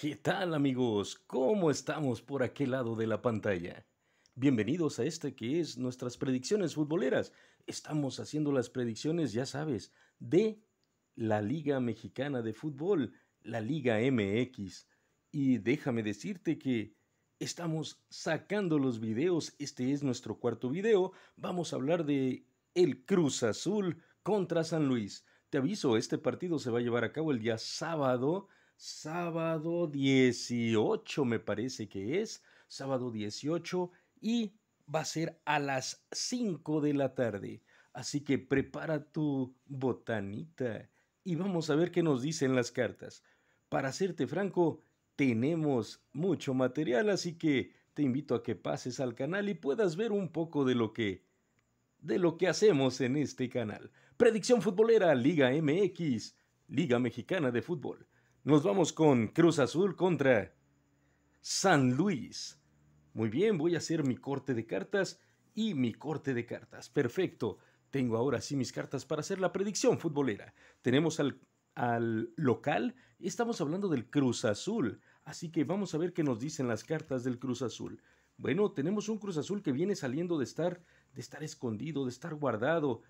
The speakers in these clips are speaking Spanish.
¿Qué tal amigos? ¿Cómo estamos por aquel lado de la pantalla? Bienvenidos a este que es nuestras predicciones futboleras. Estamos haciendo las predicciones, ya sabes, de la Liga Mexicana de Fútbol, la Liga MX. Y déjame decirte que estamos sacando los videos, este es nuestro cuarto video, vamos a hablar de el Cruz Azul contra San Luis. Te aviso, este partido se va a llevar a cabo el día sábado sábado 18 me parece que es, sábado 18 y va a ser a las 5 de la tarde. Así que prepara tu botanita y vamos a ver qué nos dicen las cartas. Para serte franco, tenemos mucho material, así que te invito a que pases al canal y puedas ver un poco de lo que de lo que hacemos en este canal. Predicción futbolera, Liga MX, Liga Mexicana de Fútbol, nos vamos con Cruz Azul contra San Luis. Muy bien, voy a hacer mi corte de cartas y mi corte de cartas. Perfecto. Tengo ahora sí mis cartas para hacer la predicción futbolera. Tenemos al, al local, estamos hablando del Cruz Azul. Así que vamos a ver qué nos dicen las cartas del Cruz Azul. Bueno, tenemos un Cruz Azul que viene saliendo de estar, de estar escondido, de estar guardado.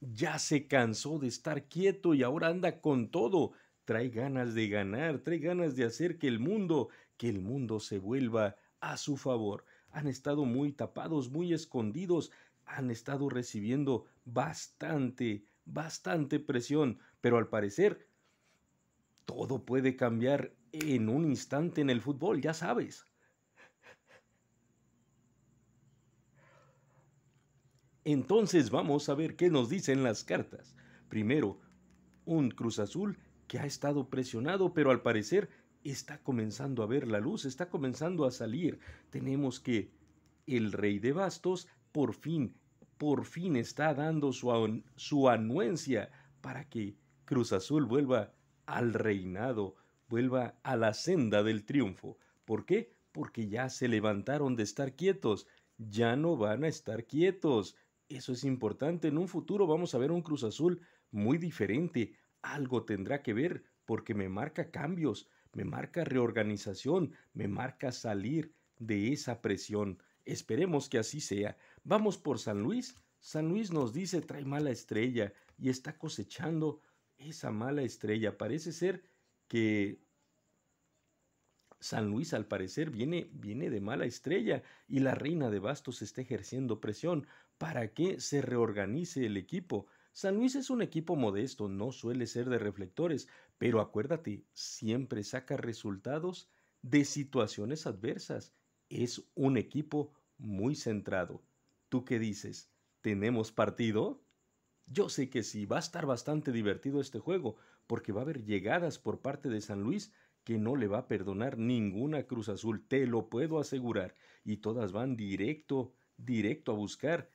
Ya se cansó de estar quieto y ahora anda con todo. Trae ganas de ganar, trae ganas de hacer que el mundo, que el mundo se vuelva a su favor. Han estado muy tapados, muy escondidos, han estado recibiendo bastante, bastante presión, pero al parecer todo puede cambiar en un instante en el fútbol, ya sabes. Entonces vamos a ver qué nos dicen las cartas. Primero, un Cruz Azul que ha estado presionado, pero al parecer está comenzando a ver la luz, está comenzando a salir. Tenemos que el rey de bastos por fin, por fin está dando su, anuencia para que Cruz Azul vuelva al reinado, vuelva a la senda del triunfo. ¿Por qué? Porque ya se levantaron de estar quietos, ya no van a estar quietos. Eso es importante. En un futuro vamos a ver un Cruz Azul muy diferente, algo tendrá que ver porque me marca cambios, me marca reorganización, me marca salir de esa presión. Esperemos que así sea. Vamos por San Luis. San Luis nos dice trae mala estrella y está cosechando esa mala estrella. Parece ser que San Luis al parecer viene, viene de mala estrella y la reina de bastos está ejerciendo presión para que se reorganice el equipo. San Luis es un equipo modesto, no suele ser de reflectores, pero acuérdate, siempre saca resultados de situaciones adversas. Es un equipo muy centrado. ¿Tú qué dices? ¿Tenemos partido? Yo sé que sí, va a estar bastante divertido este juego, porque va a haber llegadas por parte de San Luis que no le va a perdonar ninguna Cruz Azul, te lo puedo asegurar, y todas van directo, directo a buscar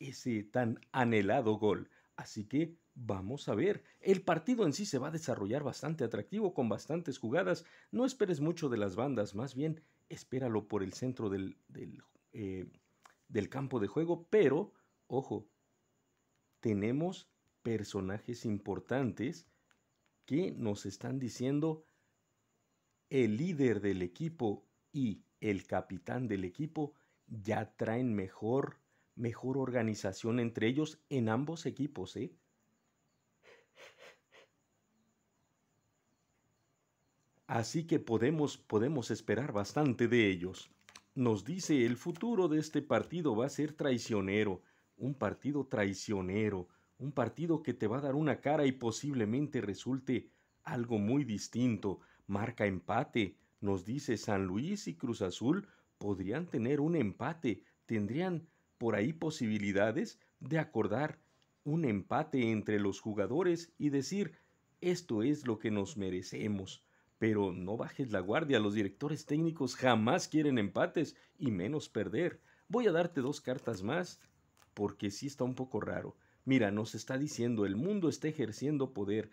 ese tan anhelado gol. Así que vamos a ver. El partido en sí se va a desarrollar bastante atractivo con bastantes jugadas. No esperes mucho de las bandas, más bien espéralo por el centro del, del eh, campo de juego. Pero, ojo, tenemos personajes importantes que nos están diciendo el líder del equipo y el capitán del equipo ya traen mejor mejor organización entre ellos en ambos equipos, ¿eh? Así que podemos, podemos esperar bastante de ellos. Nos dice, el futuro de este partido va a ser traicionero, un partido traicionero, un partido que te va a dar una cara y posiblemente resulte algo muy distinto. Marca empate, nos dice San Luis y Cruz Azul podrían tener un empate, tendrían por ahí posibilidades de acordar un empate entre los jugadores y decir, esto es lo que nos merecemos. Pero no bajes la guardia, los directores técnicos jamás quieren empates y menos perder. Voy a darte dos cartas más porque sí está un poco raro. Mira, nos está diciendo, el mundo está ejerciendo poder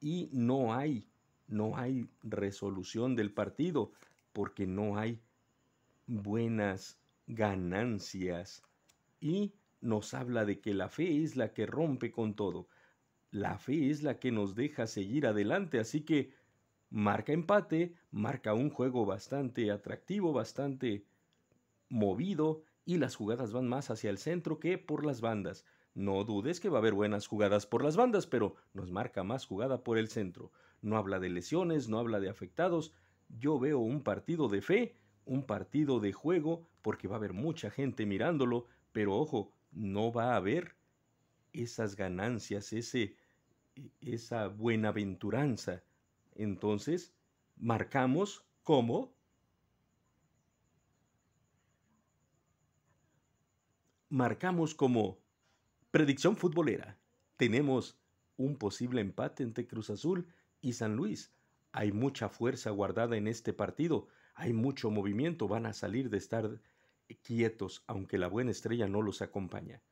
y no hay, no hay resolución del partido porque no hay buenas ganancias y nos habla de que la fe es la que rompe con todo. La fe es la que nos deja seguir adelante, así que marca empate, marca un juego bastante atractivo, bastante movido y las jugadas van más hacia el centro que por las bandas. No dudes que va a haber buenas jugadas por las bandas, pero nos marca más jugada por el centro. No habla de lesiones, no habla de afectados. Yo veo un partido de fe un partido de juego porque va a haber mucha gente mirándolo, pero ojo, no va a haber esas ganancias, ese, esa buenaventuranza. Entonces, marcamos como marcamos como predicción futbolera. Tenemos un posible empate entre Cruz Azul y San Luis. Hay mucha fuerza guardada en este partido. Hay mucho movimiento, van a salir de estar quietos, aunque la buena estrella no los acompaña.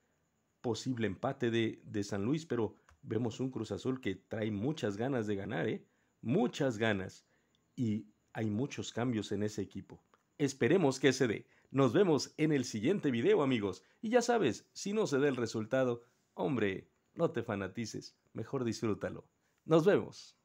Posible empate de, San Luis, pero vemos un Cruz Azul que trae muchas ganas de ganar, ¿eh? muchas ganas. Y hay muchos cambios en ese equipo. Esperemos que se dé. Nos vemos en el siguiente video, amigos. Y ya sabes, si no se da el resultado, hombre, no te fanatices, mejor disfrútalo. Nos vemos.